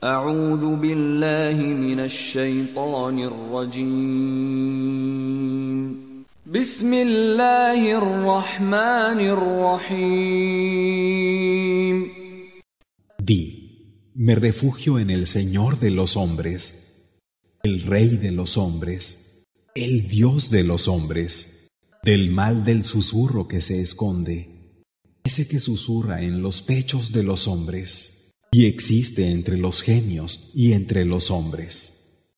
Di, me refugio en el Señor de los hombres, el Rey de los hombres, el Dios de los hombres, del mal del susurro que se esconde, ese que susurra en los pechos de los hombres. Y existe entre los genios y entre los hombres.